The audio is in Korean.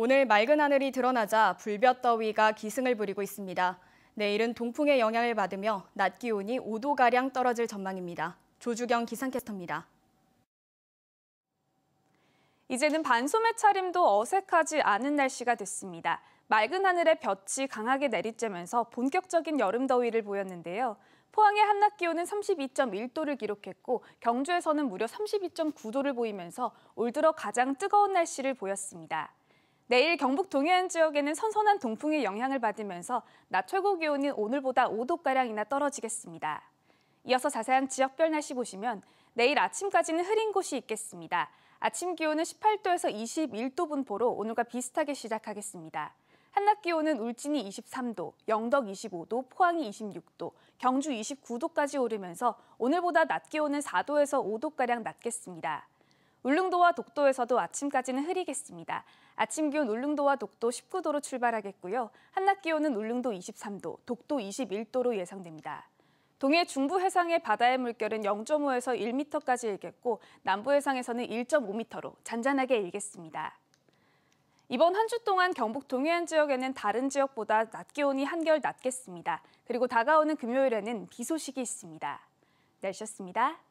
오늘 맑은 하늘이 드러나자 불볕더위가 기승을 부리고 있습니다. 내일은 동풍의 영향을 받으며 낮 기온이 5도가량 떨어질 전망입니다. 조주경 기상캐스터입니다. 이제는 반소매 차림도 어색하지 않은 날씨가 됐습니다. 맑은 하늘에 볕이 강하게 내리쬐면서 본격적인 여름 더위를 보였는데요. 포항의 한낮 기온은 32.1도를 기록했고 경주에서는 무려 32.9도를 보이면서 올 들어 가장 뜨거운 날씨를 보였습니다. 내일 경북 동해안 지역에는 선선한 동풍의 영향을 받으면서 낮 최고 기온은 오늘보다 5도가량이나 떨어지겠습니다. 이어서 자세한 지역별 날씨 보시면 내일 아침까지는 흐린 곳이 있겠습니다. 아침 기온은 18도에서 21도 분포로 오늘과 비슷하게 시작하겠습니다. 한낮 기온은 울진이 23도, 영덕 25도, 포항이 26도, 경주 29도까지 오르면서 오늘보다 낮 기온은 4도에서 5도가량 낮겠습니다. 울릉도와 독도에서도 아침까지는 흐리겠습니다. 아침 기온 울릉도와 독도 19도로 출발하겠고요. 한낮 기온은 울릉도 23도, 독도 21도로 예상됩니다. 동해 중부 해상의 바다의 물결은 0.5에서 1m까지 일겠고 남부 해상에서는 1.5m로 잔잔하게 일겠습니다. 이번 한 주 동안 경북 동해안 지역에는 다른 지역보다 낮 기온이 한결 낮겠습니다. 그리고 다가오는 금요일에는 비 소식이 있습니다. 날씨였습니다.